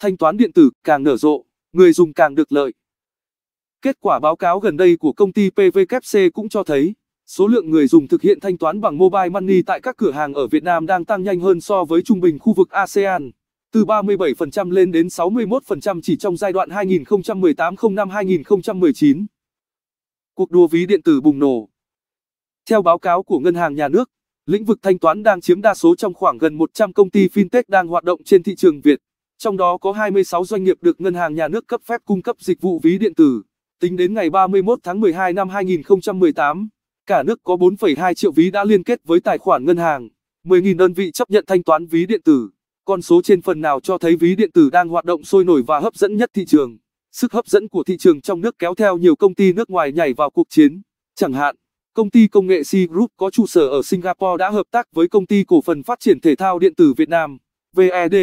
thanh toán điện tử càng nở rộ, người dùng càng được lợi. Kết quả báo cáo gần đây của công ty PVKC cũng cho thấy, số lượng người dùng thực hiện thanh toán bằng mobile money tại các cửa hàng ở Việt Nam đang tăng nhanh hơn so với trung bình khu vực ASEAN, từ 37% lên đến 61% chỉ trong giai đoạn 2018-05-2019. Cuộc đua ví điện tử bùng nổ Theo báo cáo của Ngân hàng Nhà nước, lĩnh vực thanh toán đang chiếm đa số trong khoảng gần 100 công ty fintech đang hoạt động trên thị trường Việt trong đó có 26 doanh nghiệp được ngân hàng nhà nước cấp phép cung cấp dịch vụ ví điện tử. Tính đến ngày 31 tháng 12 năm 2018, cả nước có 4,2 triệu ví đã liên kết với tài khoản ngân hàng, 10.000 đơn vị chấp nhận thanh toán ví điện tử. Con số trên phần nào cho thấy ví điện tử đang hoạt động sôi nổi và hấp dẫn nhất thị trường. Sức hấp dẫn của thị trường trong nước kéo theo nhiều công ty nước ngoài nhảy vào cuộc chiến. Chẳng hạn, công ty công nghệ C Group có trụ sở ở Singapore đã hợp tác với công ty cổ phần phát triển thể thao điện tử Việt Nam, VED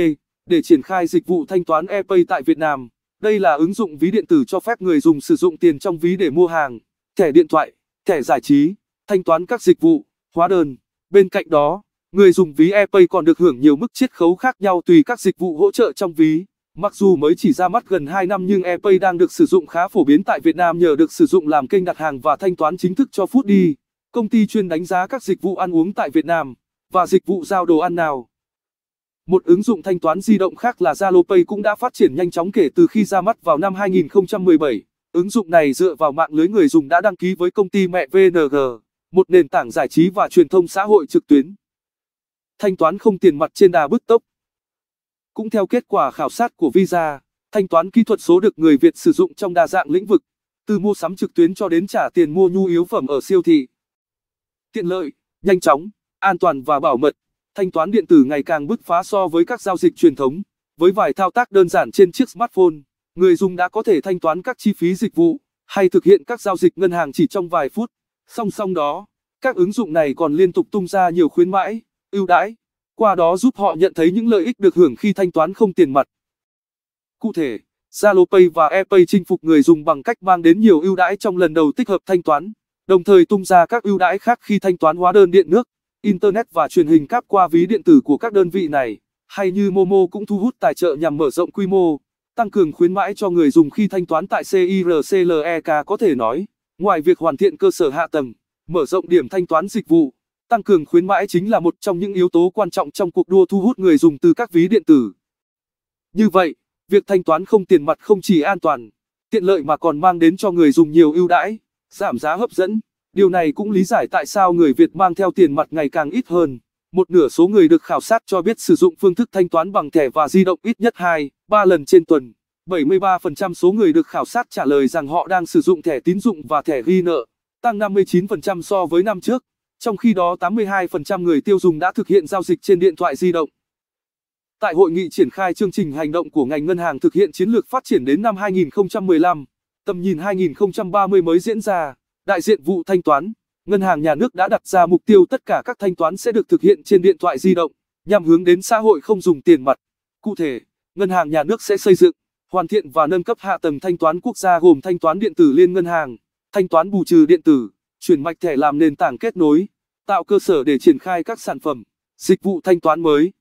để triển khai dịch vụ thanh toán ePay tại Việt Nam. Đây là ứng dụng ví điện tử cho phép người dùng sử dụng tiền trong ví để mua hàng, thẻ điện thoại, thẻ giải trí, thanh toán các dịch vụ, hóa đơn. Bên cạnh đó, người dùng ví ePay còn được hưởng nhiều mức chiết khấu khác nhau tùy các dịch vụ hỗ trợ trong ví. Mặc dù mới chỉ ra mắt gần 2 năm nhưng ePay đang được sử dụng khá phổ biến tại Việt Nam nhờ được sử dụng làm kênh đặt hàng và thanh toán chính thức cho Foodie, công ty chuyên đánh giá các dịch vụ ăn uống tại Việt Nam và dịch vụ giao đồ ăn nào. Một ứng dụng thanh toán di động khác là ZaloPay cũng đã phát triển nhanh chóng kể từ khi ra mắt vào năm 2017. Ứng dụng này dựa vào mạng lưới người dùng đã đăng ký với công ty mẹ VNG, một nền tảng giải trí và truyền thông xã hội trực tuyến. Thanh toán không tiền mặt trên đà bứt tốc. Cũng theo kết quả khảo sát của Visa, thanh toán kỹ thuật số được người Việt sử dụng trong đa dạng lĩnh vực, từ mua sắm trực tuyến cho đến trả tiền mua nhu yếu phẩm ở siêu thị. Tiện lợi, nhanh chóng, an toàn và bảo mật thanh toán điện tử ngày càng bứt phá so với các giao dịch truyền thống. Với vài thao tác đơn giản trên chiếc smartphone, người dùng đã có thể thanh toán các chi phí dịch vụ hay thực hiện các giao dịch ngân hàng chỉ trong vài phút. Song song đó, các ứng dụng này còn liên tục tung ra nhiều khuyến mãi, ưu đãi, qua đó giúp họ nhận thấy những lợi ích được hưởng khi thanh toán không tiền mặt. Cụ thể, Zalo Pay và ePay chinh phục người dùng bằng cách mang đến nhiều ưu đãi trong lần đầu tích hợp thanh toán, đồng thời tung ra các ưu đãi khác khi thanh toán hóa đơn điện nước. Internet và truyền hình cáp qua ví điện tử của các đơn vị này, hay như Momo cũng thu hút tài trợ nhằm mở rộng quy mô, tăng cường khuyến mãi cho người dùng khi thanh toán tại CIRCLEK có thể nói, ngoài việc hoàn thiện cơ sở hạ tầng, mở rộng điểm thanh toán dịch vụ, tăng cường khuyến mãi chính là một trong những yếu tố quan trọng trong cuộc đua thu hút người dùng từ các ví điện tử. Như vậy, việc thanh toán không tiền mặt không chỉ an toàn, tiện lợi mà còn mang đến cho người dùng nhiều ưu đãi, giảm giá hấp dẫn. Điều này cũng lý giải tại sao người Việt mang theo tiền mặt ngày càng ít hơn. Một nửa số người được khảo sát cho biết sử dụng phương thức thanh toán bằng thẻ và di động ít nhất 2, 3 lần trên tuần. 73% số người được khảo sát trả lời rằng họ đang sử dụng thẻ tín dụng và thẻ ghi nợ, tăng 59% so với năm trước. Trong khi đó 82% người tiêu dùng đã thực hiện giao dịch trên điện thoại di động. Tại hội nghị triển khai chương trình hành động của ngành ngân hàng thực hiện chiến lược phát triển đến năm 2015, tầm nhìn 2030 mới diễn ra đại diện vụ thanh toán, ngân hàng nhà nước đã đặt ra mục tiêu tất cả các thanh toán sẽ được thực hiện trên điện thoại di động, nhằm hướng đến xã hội không dùng tiền mặt. Cụ thể, ngân hàng nhà nước sẽ xây dựng, hoàn thiện và nâng cấp hạ tầng thanh toán quốc gia gồm thanh toán điện tử liên ngân hàng, thanh toán bù trừ điện tử, chuyển mạch thẻ làm nền tảng kết nối, tạo cơ sở để triển khai các sản phẩm, dịch vụ thanh toán mới.